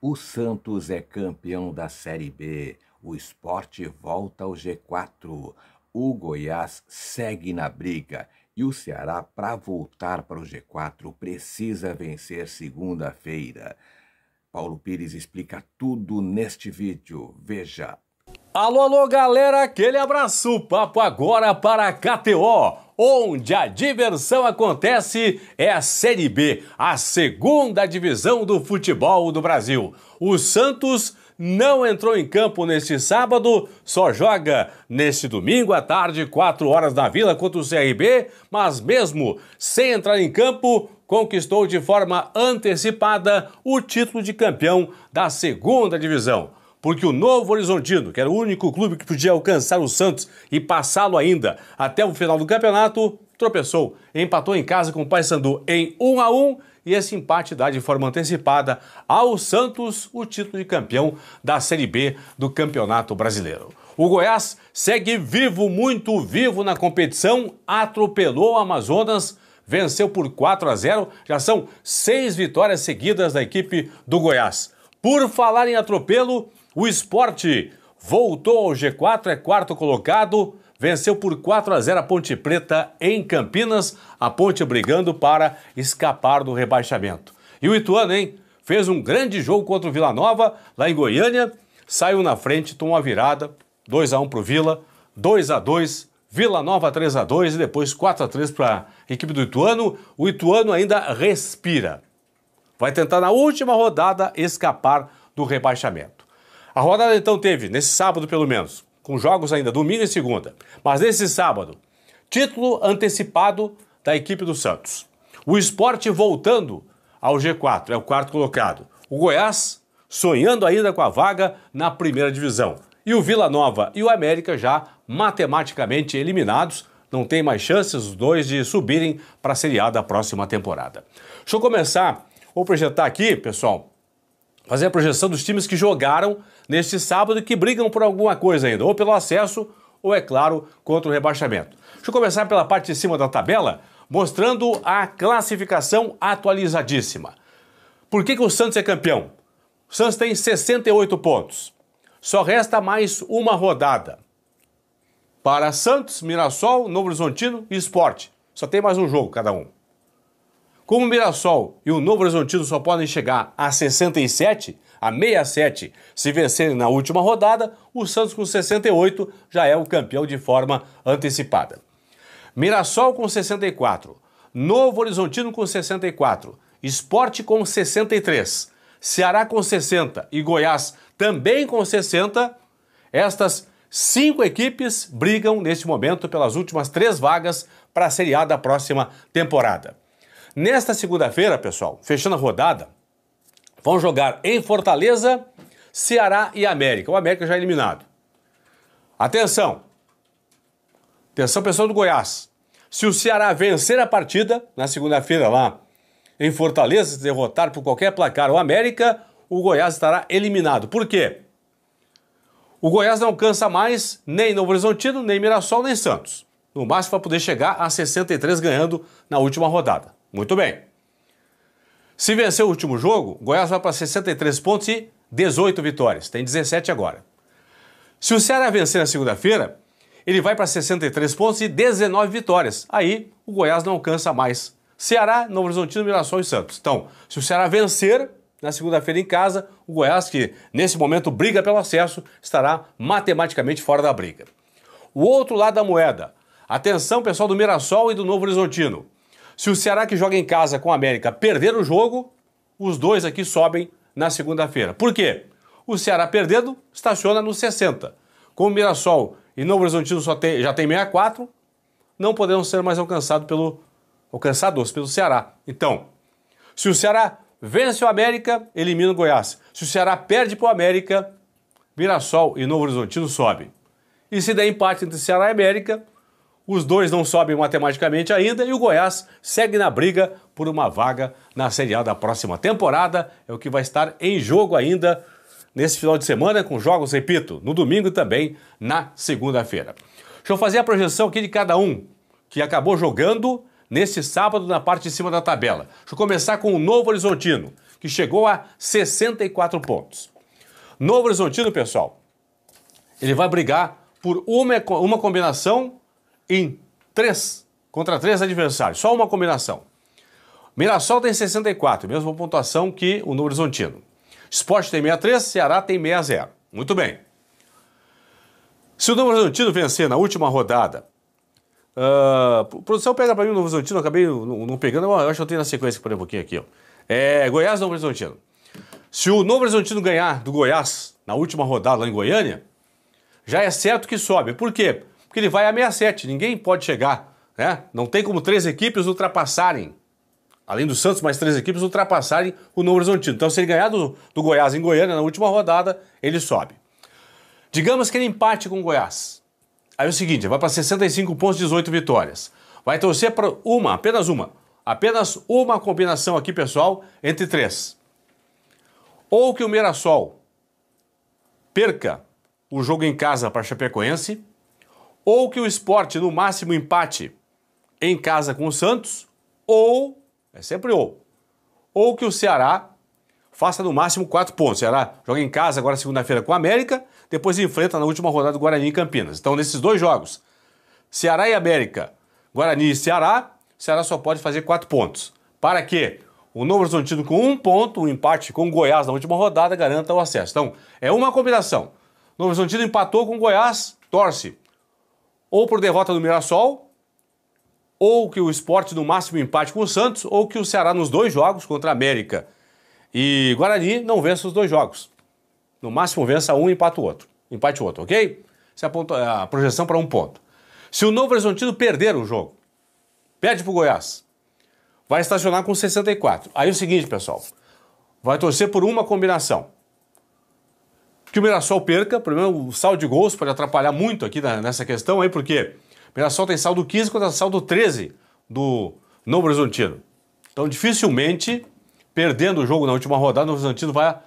O Santos é campeão da Série B. O esporte volta ao G4. O Goiás segue na briga. E o Ceará, para voltar para o G4, precisa vencer segunda-feira. Paulo Pires explica tudo neste vídeo. Veja Alô, alô, galera, aquele abraço. Papo agora para a KTO, onde a diversão acontece é a Série B, a segunda divisão do futebol do Brasil. O Santos não entrou em campo neste sábado, só joga neste domingo à tarde, 4 horas na Vila contra o CRB, mas mesmo sem entrar em campo, conquistou de forma antecipada o título de campeão da segunda divisão porque o Novo Horizontino, que era o único clube que podia alcançar o Santos e passá-lo ainda até o final do campeonato, tropeçou, empatou em casa com o Paysandu em 1 a 1 e esse empate dá de forma antecipada ao Santos o título de campeão da Série B do Campeonato Brasileiro. O Goiás segue vivo, muito vivo na competição, atropelou o Amazonas venceu por 4 a 0. Já são seis vitórias seguidas da equipe do Goiás. Por falar em atropelo, o esporte voltou ao G4, é quarto colocado, venceu por 4 a 0 a Ponte Preta em Campinas, a Ponte brigando para escapar do rebaixamento. E o Ituano, hein? Fez um grande jogo contra o Vila Nova, lá em Goiânia, saiu na frente, tomou a virada, 2 a 1 para o Vila, 2 a 2 Vila Nova 3 a 2 e depois 4 a 3 para a equipe do Ituano. O Ituano ainda respira vai tentar na última rodada escapar do rebaixamento. A rodada então teve, nesse sábado pelo menos, com jogos ainda domingo e segunda, mas nesse sábado, título antecipado da equipe do Santos. O esporte voltando ao G4, é o quarto colocado. O Goiás sonhando ainda com a vaga na primeira divisão. E o Vila Nova e o América já matematicamente eliminados, não tem mais chances os dois de subirem para a Série A da próxima temporada. Deixa eu começar Vou projetar aqui, pessoal, fazer a projeção dos times que jogaram neste sábado e que brigam por alguma coisa ainda, ou pelo acesso, ou, é claro, contra o rebaixamento. Deixa eu começar pela parte de cima da tabela, mostrando a classificação atualizadíssima. Por que, que o Santos é campeão? O Santos tem 68 pontos. Só resta mais uma rodada. Para Santos, Mirassol, Novo Horizontino e Esporte. Só tem mais um jogo cada um. Como Mirassol e o Novo Horizontino só podem chegar a 67, a 67, se vencerem na última rodada, o Santos com 68 já é o campeão de forma antecipada. Mirassol com 64, Novo Horizontino com 64, Esporte com 63, Ceará com 60 e Goiás também com 60, estas cinco equipes brigam neste momento pelas últimas três vagas para a Série A da próxima temporada. Nesta segunda-feira, pessoal, fechando a rodada, vão jogar em Fortaleza, Ceará e América. O América já é eliminado. Atenção! Atenção, pessoal do Goiás. Se o Ceará vencer a partida, na segunda-feira lá em Fortaleza, se derrotar por qualquer placar o América, o Goiás estará eliminado. Por quê? O Goiás não cansa mais nem Novo Horizontino, nem Mirassol, nem Santos. No máximo para poder chegar a 63 ganhando na última rodada. Muito bem. Se vencer o último jogo, Goiás vai para 63 pontos e 18 vitórias. Tem 17 agora. Se o Ceará vencer na segunda-feira, ele vai para 63 pontos e 19 vitórias. Aí o Goiás não alcança mais. Ceará, Novo Horizontino, Mirassol e Santos. Então, se o Ceará vencer na segunda-feira em casa, o Goiás, que nesse momento briga pelo acesso, estará matematicamente fora da briga. O outro lado da moeda. Atenção, pessoal do Mirassol e do Novo Horizontino. Se o Ceará que joga em casa com o América perder o jogo, os dois aqui sobem na segunda-feira. Por quê? O Ceará perdendo estaciona no 60. Como o Mirassol e Novo Horizontino só tem, já tem 64, não poderão ser mais alcançados pelo, alcançados pelo Ceará. Então, se o Ceará vence o América, elimina o Goiás. Se o Ceará perde para o América, Mirassol e Novo Horizontino sobe. E se der empate entre Ceará e América, os dois não sobem matematicamente ainda e o Goiás segue na briga por uma vaga na Série A da próxima temporada. É o que vai estar em jogo ainda nesse final de semana, com jogos, repito, no domingo e também na segunda-feira. Deixa eu fazer a projeção aqui de cada um que acabou jogando nesse sábado na parte de cima da tabela. Deixa eu começar com o Novo Horizontino, que chegou a 64 pontos. Novo Horizontino, pessoal, ele vai brigar por uma, uma combinação em três contra três adversários, só uma combinação. Mirassol tem 64, mesma pontuação que o Novo Horizontino. Esporte tem 63, Ceará tem 60. Muito bem. Se o Novo Horizontino vencer na última rodada, uh, produção pega para mim o Novo Horizontino, eu acabei não, não pegando, eu acho que eu tenho na sequência por um pouquinho aqui. Ó. É, Goiás Novo Horizontino. Se o Novo Horizontino ganhar do Goiás na última rodada lá em Goiânia, já é certo que sobe. Por quê? porque ele vai a 67, ninguém pode chegar, né? Não tem como três equipes ultrapassarem, além do Santos, mais três equipes ultrapassarem o Novo Horizontino. Então, se ele ganhar do, do Goiás em Goiânia na última rodada, ele sobe. Digamos que ele empate com o Goiás. Aí é o seguinte, vai para 65 pontos, 18 vitórias. Vai torcer para uma, apenas uma, apenas uma combinação aqui, pessoal, entre três. Ou que o Mirassol perca o jogo em casa para Chapecoense, ou que o esporte no máximo empate em casa com o Santos, ou, é sempre ou, ou que o Ceará faça no máximo quatro pontos. O Ceará joga em casa agora segunda-feira com o América, depois enfrenta na última rodada do Guarani em Campinas. Então, nesses dois jogos, Ceará e América, Guarani e Ceará, o Ceará só pode fazer quatro pontos. Para que o Novo Horizontino com um ponto, um empate com o Goiás na última rodada, garanta o acesso. Então, é uma combinação. O Novo Horizontino empatou com o Goiás, torce ou por derrota do Mirassol, ou que o esporte no máximo empate com o Santos, ou que o Ceará nos dois jogos contra a América. E Guarani não vença os dois jogos. No máximo vença um e empate o outro. Empate o outro, ok? Essa é a, projeção para um ponto. Se o Novo Horizontino perder o jogo, perde para o Goiás, vai estacionar com 64. Aí é o seguinte, pessoal, vai torcer por uma combinação que o Mirassol perca. Primeiro, o saldo de gols pode atrapalhar muito aqui na, nessa questão aí, porque o Mirassol tem saldo 15 contra saldo 13 do Novo Horizontino. Então, dificilmente, perdendo o jogo na última rodada, o Novo Horizontino vai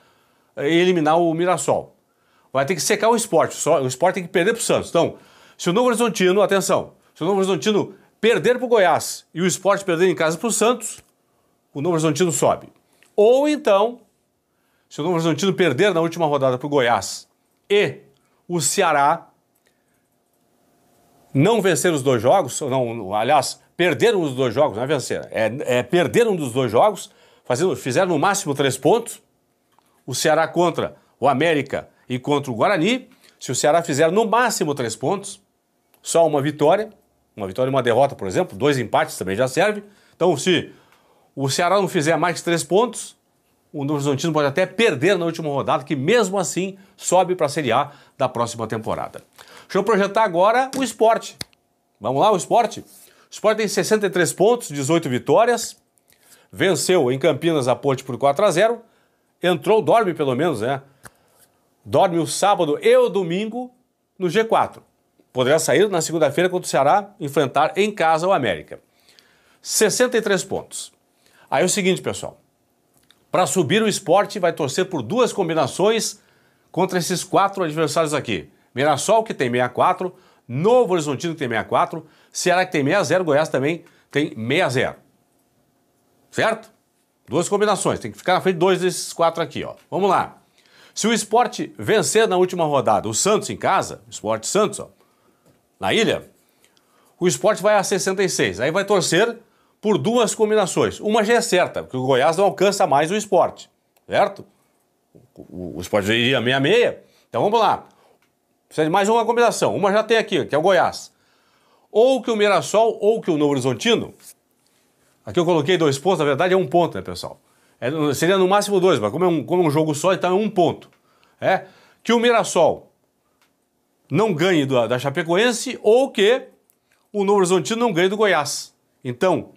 eh, eliminar o Mirassol. Vai ter que secar o esporte. Só, o esporte tem que perder para o Santos. Então, se o Novo Horizontino, atenção, se o Novo Horizontino perder para o Goiás e o esporte perder em casa para o Santos, o Novo Horizontino sobe. Ou então, se o Novo Horizontino perder na última rodada para o Goiás e o Ceará não vencer os dois jogos, não, aliás, perderam os dois jogos, não é vencer, é, é um dos dois jogos, fazendo, fizeram no máximo três pontos, o Ceará contra o América e contra o Guarani, se o Ceará fizer no máximo três pontos, só uma vitória, uma vitória e uma derrota, por exemplo, dois empates também já serve, então se o Ceará não fizer mais três pontos, o Novo Horizontino pode até perder na última rodada, que mesmo assim sobe para a Série A da próxima temporada. Deixa eu projetar agora o esporte. Vamos lá, o esporte? O esporte tem 63 pontos, 18 vitórias, venceu em Campinas a Ponte por 4 a 0 entrou, dorme pelo menos, né? Dorme o sábado e o domingo no G4. Poderá sair na segunda-feira quando o Ceará, enfrentar em casa o América. 63 pontos. Aí é o seguinte, pessoal. Para subir o esporte, vai torcer por duas combinações contra esses quatro adversários aqui. Mirassol, que tem 64, Novo Horizontino, que tem 64, Ceará, que tem 60, Goiás também tem 60. Certo? Duas combinações, tem que ficar na frente dois desses quatro aqui, ó. Vamos lá. Se o esporte vencer na última rodada o Santos em casa, esporte Santos, ó, na ilha, o esporte vai a 66. Aí vai torcer por duas combinações. Uma já é certa, que o Goiás não alcança mais o esporte, certo? O, o esporte iria meia-meia. Então vamos lá. Precisa de mais uma combinação. Uma já tem aqui, que é o Goiás. Ou que o Mirassol ou que o Novo Horizontino. Aqui eu coloquei dois pontos, na verdade é um ponto, né, pessoal? É, seria no máximo dois, mas como é, um, como é um jogo só, então é um ponto. É? Que o Mirassol não ganhe do da Chapecoense ou que o Novo Horizontino não ganhe do Goiás. Então,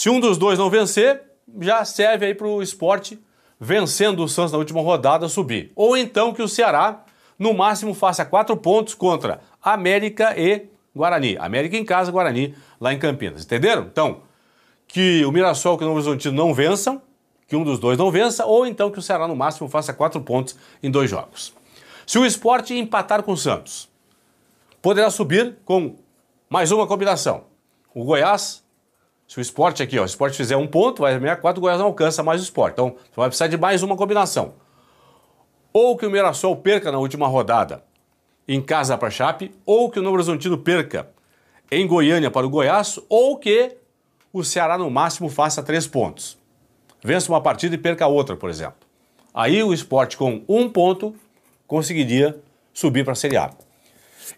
se um dos dois não vencer, já serve aí para o esporte vencendo o Santos na última rodada subir. Ou então que o Ceará, no máximo, faça quatro pontos contra América e Guarani. América em casa, Guarani lá em Campinas. Entenderam? Então, que o Mirassol e o Novo Horizontino não vençam, que um dos dois não vença, ou então que o Ceará, no máximo, faça quatro pontos em dois jogos. Se o esporte empatar com o Santos, poderá subir com mais uma combinação. O Goiás se o esporte aqui, ó, o esporte fizer um ponto, vai 64, o Goiás não alcança mais o esporte. Então, você vai precisar de mais uma combinação. Ou que o Mirassol perca na última rodada em casa para a Chape, ou que o Novo Horizontino perca em Goiânia para o Goiás, ou que o Ceará no máximo faça três pontos. Vença uma partida e perca outra, por exemplo. Aí o esporte com um ponto conseguiria subir para a Série A.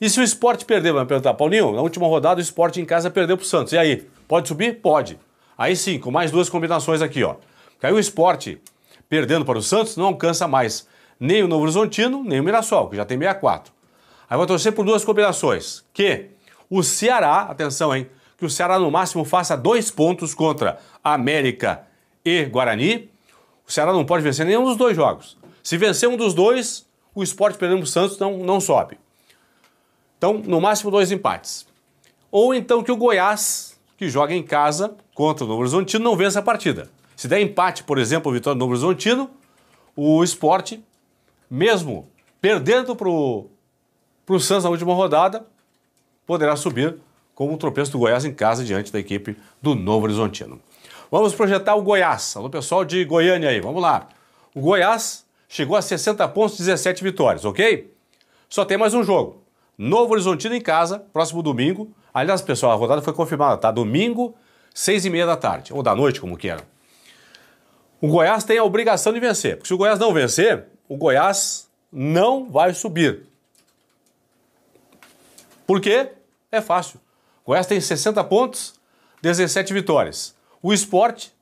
E se o esporte perder, vai me perguntar, Paulinho, na última rodada o esporte em casa perdeu para o Santos, e aí? Pode subir? Pode. Aí sim, com mais duas combinações aqui, ó. Caiu o esporte, perdendo para o Santos, não alcança mais nem o Novo Horizontino, nem o Mirassol, que já tem 64. Aí vou torcer por duas combinações. Que o Ceará, atenção, hein? Que o Ceará no máximo faça dois pontos contra América e Guarani. O Ceará não pode vencer nenhum dos dois jogos. Se vencer um dos dois, o esporte perdendo o Santos não, não sobe. Então, no máximo dois empates. Ou então que o Goiás que joga em casa contra o Novo Horizontino, não vence a partida. Se der empate, por exemplo, vitória do Novo Horizontino, o esporte, mesmo perdendo para o Santos na última rodada, poderá subir com o tropeço do Goiás em casa diante da equipe do Novo Horizontino. Vamos projetar o Goiás. Alô, pessoal de Goiânia aí, vamos lá. O Goiás chegou a 60 pontos, 17 vitórias, ok? Só tem mais um jogo. Novo Horizontino em casa, próximo domingo, Aliás, pessoal, a rodada foi confirmada, tá? Domingo, seis e meia da tarde, ou da noite, como queira. O Goiás tem a obrigação de vencer, porque se o Goiás não vencer, o Goiás não vai subir. Por quê? É fácil. O Goiás tem 60 pontos, 17 vitórias. O esporte,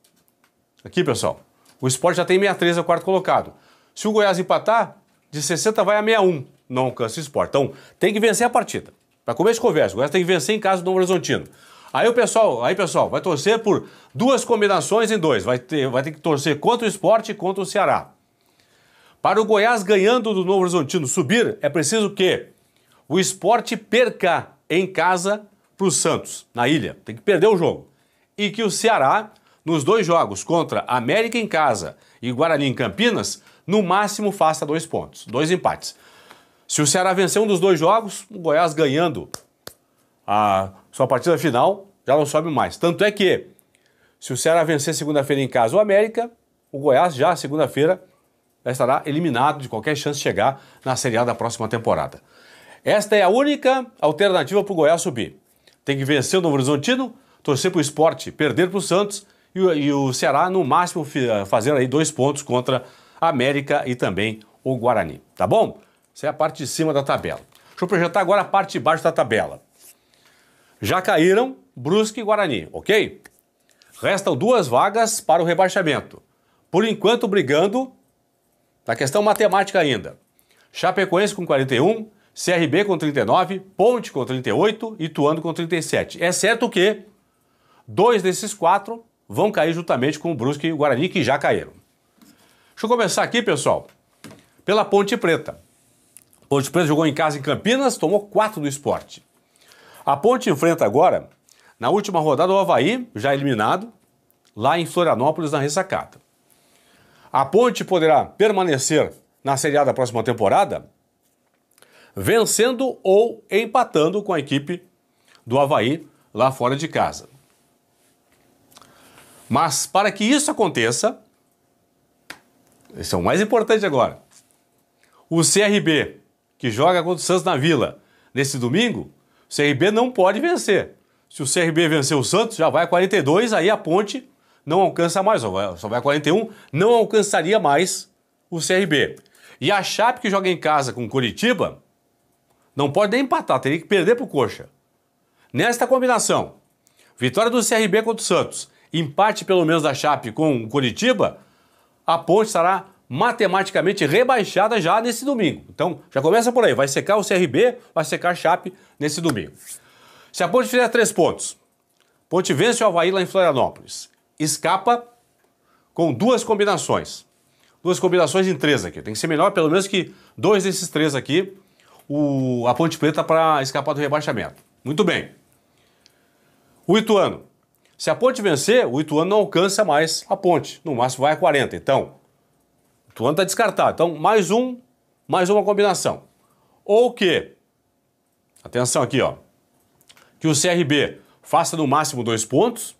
aqui pessoal, o esporte já tem 63, é o quarto colocado. Se o Goiás empatar, de 60 vai a 61. Não alcança o esporte. Então tem que vencer a partida. Para começo de conversa, Goiás tem que vencer em casa do Novo Horizontino. Aí o pessoal, aí pessoal, vai torcer por duas combinações em dois. Vai ter, vai ter que torcer contra o esporte e contra o Ceará. Para o Goiás ganhando do Novo Horizontino subir, é preciso que o esporte perca em casa para o Santos, na ilha. Tem que perder o jogo. E que o Ceará, nos dois jogos contra América em casa e Guarani em Campinas, no máximo faça dois pontos, dois empates. Se o Ceará vencer um dos dois jogos, o Goiás ganhando a sua partida final, já não sobe mais. Tanto é que, se o Ceará vencer segunda-feira em casa o América, o Goiás já segunda-feira estará eliminado de qualquer chance de chegar na Série A da próxima temporada. Esta é a única alternativa para o Goiás subir. Tem que vencer o Novo Horizontino, torcer para o esporte, perder para o Santos e, e, o Ceará, no máximo, fazer aí dois pontos contra a América e também o Guarani. Tá bom? Essa é a parte de cima da tabela. Deixa eu projetar agora a parte de baixo da tabela. Já caíram Brusque e Guarani, ok? Restam duas vagas para o rebaixamento. Por enquanto, brigando na questão matemática ainda. Chapecoense com 41, CRB com 39, Ponte com 38 e Tuando com 37. Exceto é que dois desses quatro vão cair juntamente com o Brusque e o Guarani, que já caíram. Deixa eu começar aqui, pessoal, pela Ponte Preta. Ponte Preta jogou em casa em Campinas, tomou 4 do esporte. A Ponte enfrenta agora, na última rodada, o Havaí, já eliminado, lá em Florianópolis, na ressacata. A Ponte poderá permanecer na Série A da próxima temporada, vencendo ou empatando com a equipe do Havaí lá fora de casa. Mas para que isso aconteça, isso é o mais importante agora. O CRB que joga contra o Santos na Vila nesse domingo, o CRB não pode vencer. Se o CRB vencer o Santos, já vai a 42, aí a Ponte não alcança mais, só vai, só vai a 41, não alcançaria mais o CRB. E a Chape que joga em casa com o Curitiba não pode nem empatar, teria que perder para o Coxa. Nesta combinação, vitória do CRB contra o Santos, empate pelo menos da Chape com o Curitiba, a Ponte estará matematicamente rebaixada já nesse domingo. Então, já começa por aí. Vai secar o CRB, vai secar a Chape nesse domingo. Se a Ponte fizer três pontos, Ponte vence o Havaí lá em Florianópolis. Escapa com duas combinações. Duas combinações em três aqui. Tem que ser melhor pelo menos que dois desses três aqui, o, a Ponte Preta para escapar do rebaixamento. Muito bem. O Ituano. Se a Ponte vencer, o Ituano não alcança mais a Ponte. No máximo vai a 40. Então, Tuano está descartado. Então, mais um, mais uma combinação. Ou que, atenção aqui, ó, que o CRB faça no máximo dois pontos,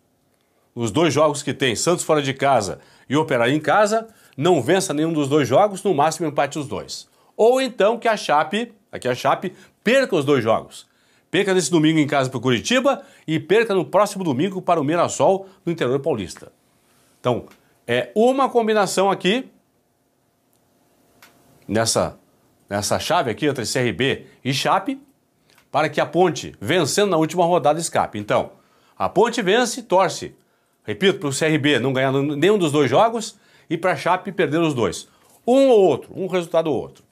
nos dois jogos que tem, Santos fora de casa e Operário em casa, não vença nenhum dos dois jogos, no máximo empate os dois. Ou então que a Chape, aqui a Chape, perca os dois jogos. Perca nesse domingo em casa para o Curitiba e perca no próximo domingo para o Mirassol no interior paulista. Então, é uma combinação aqui nessa, nessa chave aqui entre CRB e Chape para que a Ponte, vencendo na última rodada, escape. Então, a Ponte vence, torce. Repito, para o CRB não ganhar nenhum dos dois jogos e para a Chape perder os dois. Um ou outro, um resultado ou outro.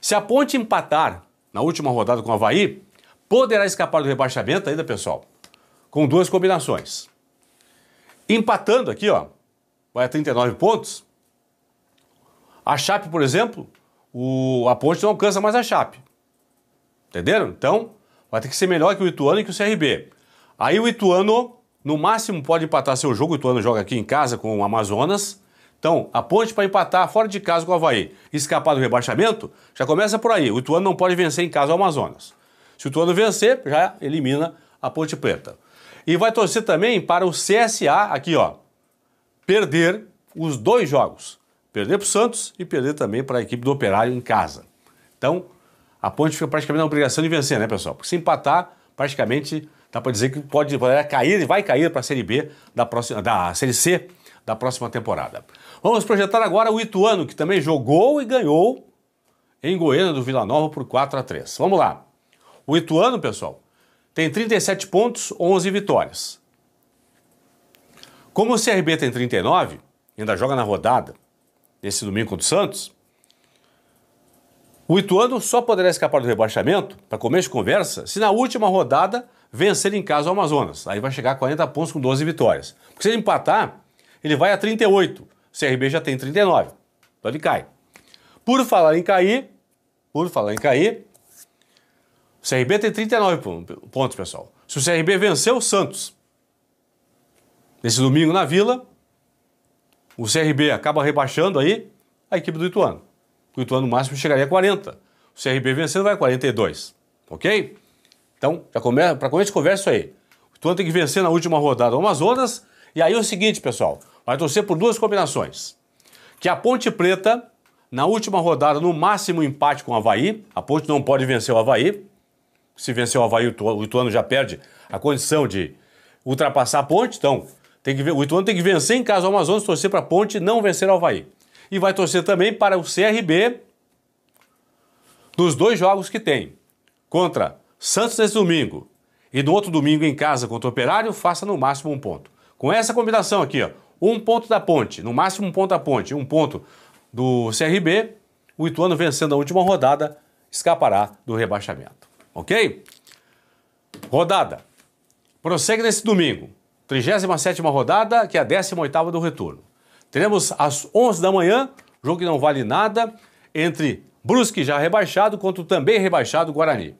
Se a Ponte empatar na última rodada com o Havaí, poderá escapar do rebaixamento ainda, pessoal, com duas combinações. Empatando aqui, ó, vai a 39 pontos, a Chape, por exemplo, o, a Ponte não alcança mais a Chape. Entenderam? Então, vai ter que ser melhor que o Ituano e que o CRB. Aí o Ituano, no máximo, pode empatar seu jogo. O Ituano joga aqui em casa com o Amazonas. Então, a Ponte para empatar fora de casa com o Havaí escapar do rebaixamento, já começa por aí. O Ituano não pode vencer em casa o Amazonas. Se o Ituano vencer, já elimina a Ponte Preta. E vai torcer também para o CSA, aqui ó, perder os dois jogos. Perder para o Santos e perder também para a equipe do Operário em casa. Então, a Ponte fica praticamente na obrigação de vencer, né, pessoal? Porque se empatar, praticamente dá para dizer que pode, pode cair e vai cair para a Série B da próxima, da Série C da próxima temporada. Vamos projetar agora o Ituano, que também jogou e ganhou em Goiânia do Vila Nova por 4 a 3. Vamos lá. O Ituano, pessoal, tem 37 pontos, 11 vitórias. Como o CRB tem 39, ainda joga na rodada, nesse domingo contra o Santos, o Ituano só poderá escapar do rebaixamento, para começo de conversa, se na última rodada vencer em casa o Amazonas. Aí vai chegar a 40 pontos com 12 vitórias. Porque se ele empatar, ele vai a 38. O CRB já tem 39. Então ele cai. Por falar em cair, por falar em cair, o CRB tem 39 pontos, pessoal. Se o CRB vencer o Santos nesse domingo na Vila, o CRB acaba rebaixando aí a equipe do Ituano. O Ituano no máximo chegaria a 40. O CRB vencendo vai a 42. Ok? Então, para começo, começo de conversa aí. O Ituano tem que vencer na última rodada o Amazonas. E aí é o seguinte, pessoal. Vai torcer por duas combinações. Que a Ponte Preta, na última rodada, no máximo empate com o Havaí. A Ponte não pode vencer o Havaí. Se vencer o Havaí, o Ituano já perde a condição de ultrapassar a Ponte. Então, tem que, o Ituano tem que vencer em casa o Amazonas, torcer para a Ponte, não vencer o Havaí. E vai torcer também para o CRB nos dois jogos que tem. Contra Santos nesse domingo e no outro domingo em casa contra o Operário, faça no máximo um ponto. Com essa combinação aqui, ó, um ponto da ponte, no máximo um ponto da ponte, um ponto do CRB, o Ituano vencendo a última rodada escapará do rebaixamento. Ok? Rodada. Prossegue nesse domingo. 37 rodada, que é a 18 do retorno. Teremos às 11 da manhã, jogo que não vale nada, entre Brusque já rebaixado contra o também rebaixado Guarani.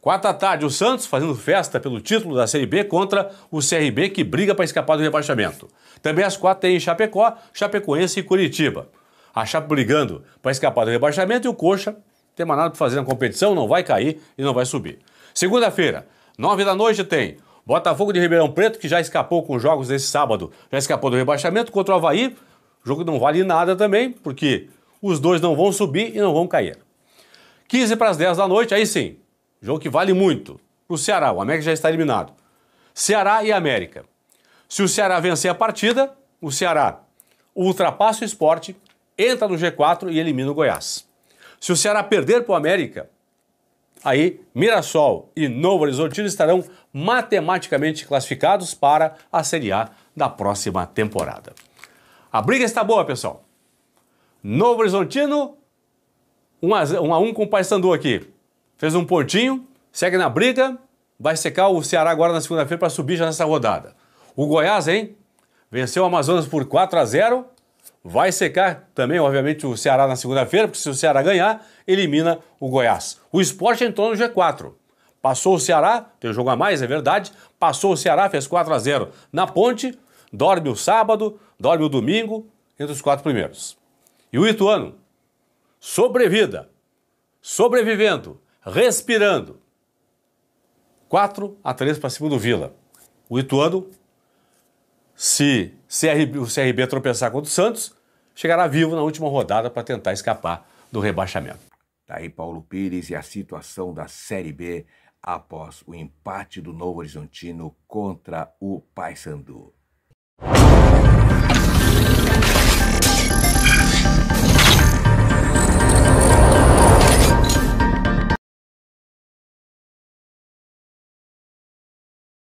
Quarta tarde, o Santos fazendo festa pelo título da Série B contra o CRB que briga para escapar do rebaixamento. Também às quatro tem Chapecó, Chapecoense e Curitiba. A Chape brigando para escapar do rebaixamento e o Coxa tem mais nada para fazer na competição, não vai cair e não vai subir. Segunda-feira, nove da noite tem Botafogo de Ribeirão Preto, que já escapou com os jogos desse sábado, já escapou do rebaixamento contra o Havaí. jogo jogo não vale nada também, porque os dois não vão subir e não vão cair. 15 para as 10 da noite, aí sim, jogo que vale muito. O Ceará, o América já está eliminado. Ceará e América. Se o Ceará vencer a partida, o Ceará ultrapassa o esporte, entra no G4 e elimina o Goiás. Se o Ceará perder para o América, aí Mirassol e Novo Horizontino estarão matematicamente classificados para a Série A da próxima temporada. A briga está boa, pessoal. Novo Horizontino, 1 a 1, com o Paysandu aqui. Fez um pontinho, segue na briga, vai secar o Ceará agora na segunda-feira para subir já nessa rodada. O Goiás, hein? Venceu o Amazonas por 4 a 0 vai secar também, obviamente, o Ceará na segunda-feira, porque se o Ceará ganhar, elimina o Goiás. O esporte entrou no G4. Passou o Ceará, tem um jogo a mais, é verdade. Passou o Ceará, fez 4 a 0 na ponte, dorme o sábado, dorme o domingo, entre os quatro primeiros. E o Ituano, sobrevida, sobrevivendo, respirando. 4 a 3 para cima do Vila. O Ituano se CRB, o CRB tropeçar contra o Santos, chegará vivo na última rodada para tentar escapar do rebaixamento. Daí tá Paulo Pires e a situação da Série B após o empate do Novo Horizontino contra o Paysandu.